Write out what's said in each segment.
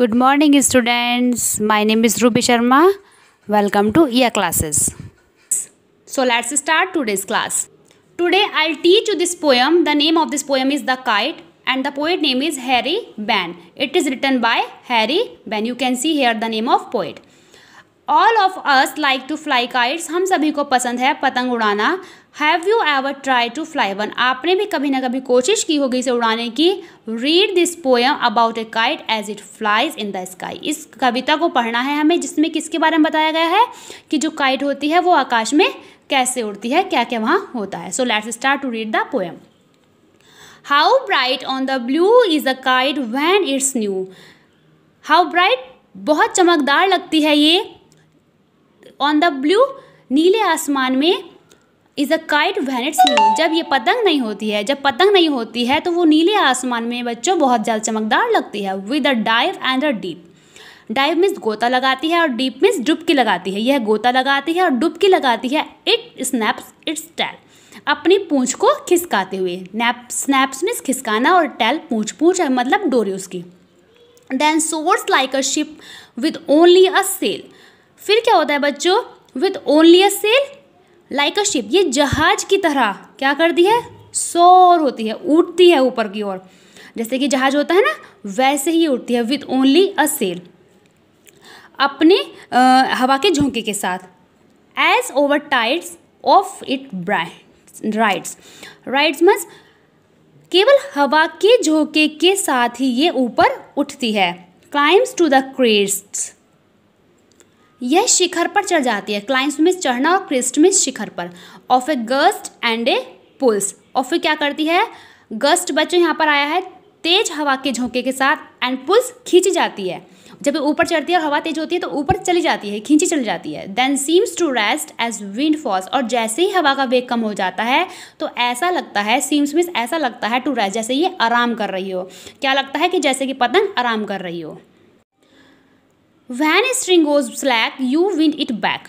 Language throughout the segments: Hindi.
Good morning students. My name is Ruby Sharma. Welcome to EA classes. So let's start today's class. Today I'll teach you this poem. The name of this poem is The Kite and the poet name is Harry Ban. It is written by Harry Ban. You can see here the name of poet. All of us like to fly kites हम सभी को पसंद है पतंग उड़ाना have you ever try to fly one आपने भी कभी ना कभी कोशिश की होगी इसे उड़ाने की read this poem about a kite as it flies in the sky इस कविता को पढ़ना है हमें जिसमें किसके बारे में बताया गया है कि जो काइट होती है वो आकाश में कैसे उड़ती है क्या क्या वहाँ होता है so let's start to read the poem how bright on the blue is a kite when it's new how bright बहुत चमकदार लगती है ये ऑन द ब्लू नीले आसमान में is a kite when it's new जब ये पतंग नहीं होती है जब पतंग नहीं होती है तो वो नीले आसमान में बच्चों बहुत जल चमकदार लगती है with a dive and a deep dive means गोता लगाती है और डीप मीन्स डुबकी लगाती है यह गोता लगाती है और डुबकी लगाती है इट स्नैप्स इट्स टैल अपनी पूँछ को खिसकाते हुए नैप स्नैप्स मीन्स खिसकाना और टैल पूँछ पूँछ है मतलब डोरी उसकी then soars like a ship with only a sail फिर क्या होता है बच्चों with only a sail like a ship ये जहाज की तरह क्या करती है सोर होती है उठती है ऊपर की ओर जैसे कि जहाज होता है ना वैसे ही उठती है विथ ओनली अ सेल अपने आ, हवा के झोंके के साथ as over tides of it rides rides मस केवल हवा के झोंके के साथ ही ये ऊपर उठती है क्लाइम्स टू द क्रेस्ट यह शिखर पर चढ़ जाती है क्लाइंस में चढ़ना और क्रिस्ट में शिखर पर of a gust and a pulls of फिर क्या करती है गस्ट बच्चों यहाँ पर आया है तेज हवा के झोंके के साथ एंड पुल्स खींची जाती है जब ऊपर चढ़ती है और हवा तेज होती है तो ऊपर चली जाती है खींची चली जाती है then seems to rest as wind falls और जैसे ही हवा का वेग कम हो जाता है तो ऐसा लगता है सीम्स मीन्स ऐसा लगता है टू रेस्ट जैसे ये आराम कर रही हो क्या लगता है कि जैसे कि पतंग आराम कर रही हो when string goes slack you wind it back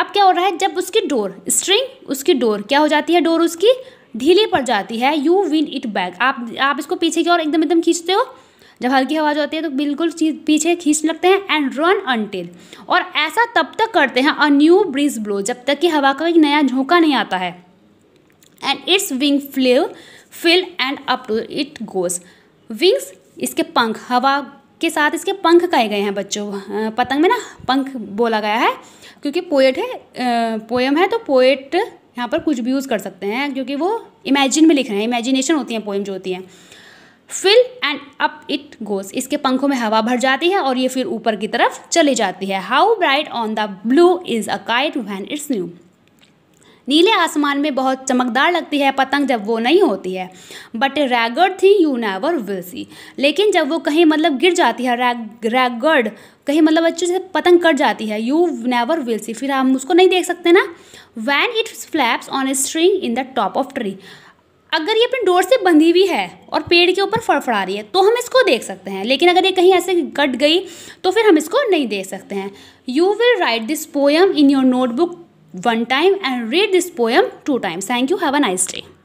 अब क्या हो रहा है जब उसकी डोर स्ट्रिंग उसकी डोर क्या हो जाती है डोर उसकी ढीली पड़ जाती है यू विन इट बैक आप आप इसको पीछे की ओर एकदम एकदम खींचते हो जब हल्की हवा जो होती है तो बिल्कुल पीछे खींच लगते हैं एंड रन अनटिल और ऐसा तब तक करते हैं अ न्यू ब्रिज ब्लो जब तक कि हवा का एक नया झोंका नहीं आता है and its wing flip fill and up to it goes wings इसके पंख हवा के साथ इसके पंख कहे गए हैं बच्चों पतंग में ना पंख बोला गया है क्योंकि पोएट है पोएम है तो पोएट यहाँ पर कुछ भी यूज़ कर सकते हैं क्योंकि वो इमेजिन में लिख रहे हैं इमेजिनेशन होती है पोएम जो होती है fill and up it goes इसके पंखों में हवा भर जाती है और ये फिर ऊपर की तरफ चली जाती है how bright on the blue is a kite when it's new नीले आसमान में बहुत चमकदार लगती है पतंग जब वो नहीं होती है बट रैगर्ड थी यू नेवर विल सी लेकिन जब वो कहीं मतलब गिर जाती है रैग रैगर्ड कहीं मतलब अच्छे से पतंग कट जाती है यू नेवर विल सी फिर हम उसको नहीं देख सकते ना when it flaps on a string in the top of tree अगर ये अपने डोर से बंधी हुई है और पेड़ के ऊपर फड़फड़ा रही है तो हम इसको देख सकते हैं लेकिन अगर ये कहीं ऐसे कट गई तो फिर हम इसको नहीं देख सकते हैं you will write this poem in your notebook one time and read this poem two times. Thank you. Have a nice day.